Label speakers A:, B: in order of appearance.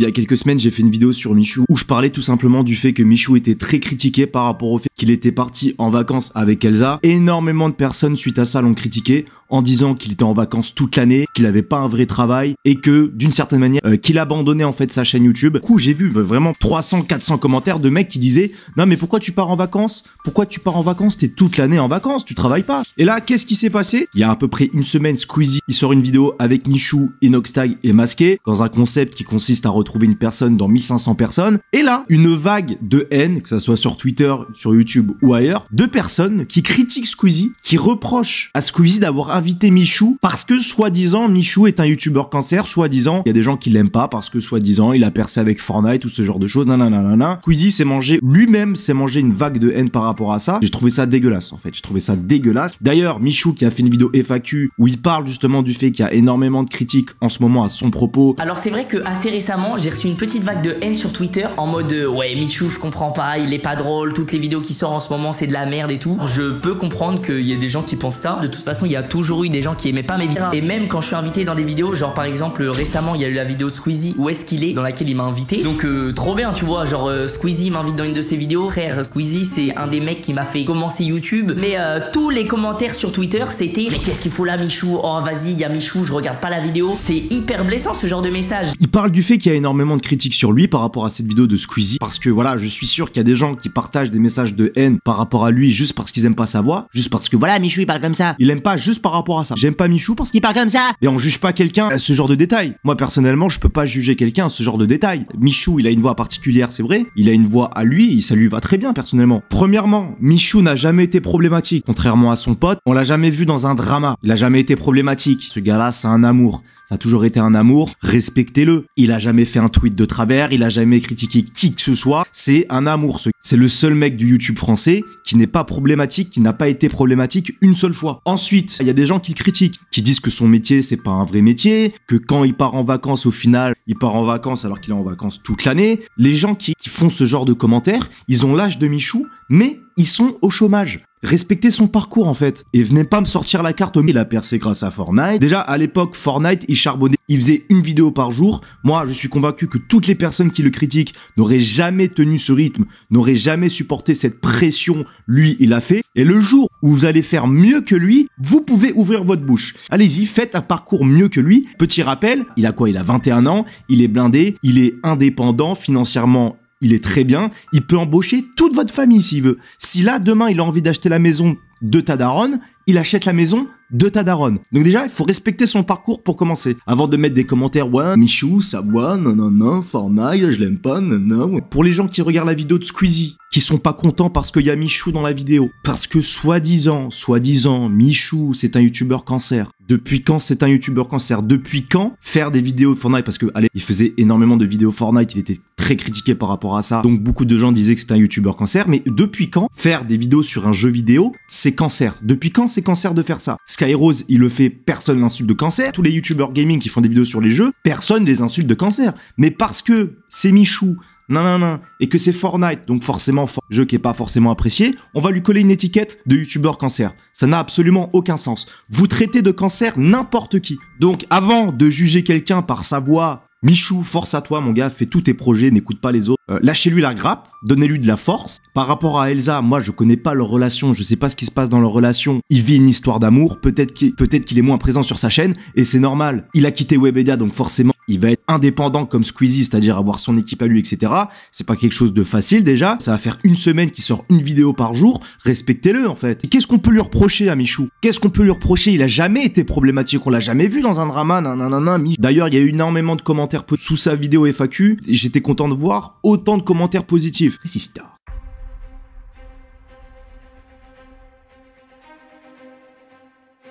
A: Il y a quelques semaines, j'ai fait une vidéo sur Michou où je parlais tout simplement du fait que Michou était très critiqué par rapport au fait qu'il était parti en vacances avec Elsa. Énormément de personnes suite à ça l'ont critiqué en disant qu'il était en vacances toute l'année, qu'il n'avait pas un vrai travail et que d'une certaine manière euh, qu'il abandonnait en fait sa chaîne YouTube. Du coup, j'ai vu euh, vraiment 300 400 commentaires de mecs qui disaient "Non mais pourquoi tu pars en vacances Pourquoi tu pars en vacances T'es toute l'année en vacances, tu travailles pas." Et là, qu'est-ce qui s'est passé Il y a à peu près une semaine, Squeezie, il sort une vidéo avec Michou, Inoxtag et Masqué dans un concept qui consiste à retrouver trouver une personne dans 1500 personnes. Et là, une vague de haine, que ça soit sur Twitter, sur YouTube ou ailleurs, de personnes qui critiquent Squeezie, qui reprochent à Squeezie d'avoir invité Michou parce que soi-disant Michou est un YouTuber cancer, soi-disant il y a des gens qui l'aiment pas parce que soi-disant il a percé avec Fortnite ou ce genre de choses. nan. Squeezie s'est mangé lui-même, s'est mangé une vague de haine par rapport à ça. J'ai trouvé ça dégueulasse en fait. J'ai trouvé ça dégueulasse. D'ailleurs, Michou qui a fait une vidéo FAQ où il parle justement du fait qu'il y a énormément de critiques en ce moment à son propos.
B: Alors c'est vrai que assez récemment, j'ai reçu une petite vague de haine sur Twitter en mode euh, ouais Michou je comprends pas, il est pas drôle, toutes les vidéos qui sortent en ce moment c'est de la merde et tout. Je peux comprendre qu'il y ait des gens qui pensent ça. De toute façon il y a toujours eu des gens qui aimaient pas mes vidéos. Et même quand je suis invité dans des vidéos, genre par exemple euh, récemment il y a eu la vidéo de Squeezie, où est-ce qu'il est, dans laquelle il m'a invité. Donc euh, trop bien tu vois, genre Squeezie m'invite dans une de ses vidéos. Frère Squeezie c'est un des mecs qui m'a fait commencer YouTube. Mais tous les commentaires sur Twitter c'était mais qu'est-ce qu'il faut là Michou Oh vas-y il y a Michou je regarde pas la vidéo. C'est hyper blessant ce genre de message.
A: Il parle du fait qu'il y a une énormément de critiques sur lui par rapport à cette vidéo de Squeezie parce que voilà, je suis sûr qu'il y a des gens qui partagent des messages de haine par rapport à lui juste parce qu'ils aiment pas sa voix, juste parce que voilà, Michou il parle comme ça. Il aime pas juste par rapport à ça. J'aime pas Michou parce qu'il parle comme ça. Et on juge pas quelqu'un à ce genre de détails Moi personnellement, je peux pas juger quelqu'un à ce genre de détails Michou, il a une voix particulière, c'est vrai. Il a une voix à lui, et ça lui va très bien personnellement. Premièrement, Michou n'a jamais été problématique, contrairement à son pote. On l'a jamais vu dans un drama. Il a jamais été problématique. Ce gars-là, c'est un amour. Ça a toujours été un amour. Respectez-le. Il a jamais fait un tweet de travers. Il a jamais critiqué qui que ce soit. C'est un amour. C'est le seul mec du YouTube français qui n'est pas problématique, qui n'a pas été problématique une seule fois. Ensuite, il y a des gens qui le critiquent, qui disent que son métier, c'est pas un vrai métier, que quand il part en vacances, au final, il part en vacances alors qu'il est en vacances toute l'année. Les gens qui, qui font ce genre de commentaires, ils ont l'âge de Michou, mais ils sont au chômage. Respectez son parcours en fait. Et venez pas me sortir la carte, il a percé grâce à Fortnite. Déjà à l'époque, Fortnite, il charbonnait, il faisait une vidéo par jour. Moi, je suis convaincu que toutes les personnes qui le critiquent n'auraient jamais tenu ce rythme, n'auraient jamais supporté cette pression. Lui, il a fait. Et le jour où vous allez faire mieux que lui, vous pouvez ouvrir votre bouche. Allez-y, faites un parcours mieux que lui. Petit rappel, il a quoi Il a 21 ans, il est blindé, il est indépendant financièrement il est très bien, il peut embaucher toute votre famille s'il veut. Si là, demain, il a envie d'acheter la maison de Tadaron, il achète la maison de Tadaron. Donc déjà, il faut respecter son parcours pour commencer. Avant de mettre des commentaires, ouais, Michou, ça boit, non, non, non, Fortnite, je l'aime pas, non, non. Pour les gens qui regardent la vidéo de Squeezie, qui sont pas contents parce qu'il y a Michou dans la vidéo. Parce que soi-disant, soi-disant, Michou, c'est un youtubeur cancer. Depuis quand c'est un youtubeur cancer Depuis quand faire des vidéos Fortnite Parce que, allez, il faisait énormément de vidéos Fortnite, il était très critiqué par rapport à ça. Donc beaucoup de gens disaient que c'était un youtubeur cancer. Mais depuis quand faire des vidéos sur un jeu vidéo, c'est cancer Depuis quand c'est cancer de faire ça Skyrose, il le fait, personne l'insulte de cancer. Tous les youtubeurs gaming qui font des vidéos sur les jeux, personne les insulte de cancer. Mais parce que c'est Michou, non, non, non, et que c'est Fortnite, donc forcément, jeu qui est pas forcément apprécié, on va lui coller une étiquette de youtubeur cancer. Ça n'a absolument aucun sens. Vous traitez de cancer n'importe qui. Donc, avant de juger quelqu'un par sa voix, Michou, force à toi, mon gars, fais tous tes projets, n'écoute pas les autres. Euh, lâchez-lui la grappe, donnez-lui de la force. Par rapport à Elsa, moi, je connais pas leur relation, je sais pas ce qui se passe dans leur relation. Il vit une histoire d'amour, peut-être qu'il peut qu'il est moins présent sur sa chaîne, et c'est normal. Il a quitté Webedia, donc forcément, il va être indépendant comme Squeezie, c'est-à-dire avoir son équipe à lui, etc. C'est pas quelque chose de facile déjà. Ça va faire une semaine qu'il sort une vidéo par jour. Respectez-le en fait. Qu'est-ce qu'on peut lui reprocher à Michou Qu'est-ce qu'on peut lui reprocher Il a jamais été problématique. On l'a jamais vu dans un drama. Nanana, D'ailleurs, il y a eu énormément de commentaires sous sa vidéo FAQ. J'étais content de voir autant de commentaires positifs. Résistant.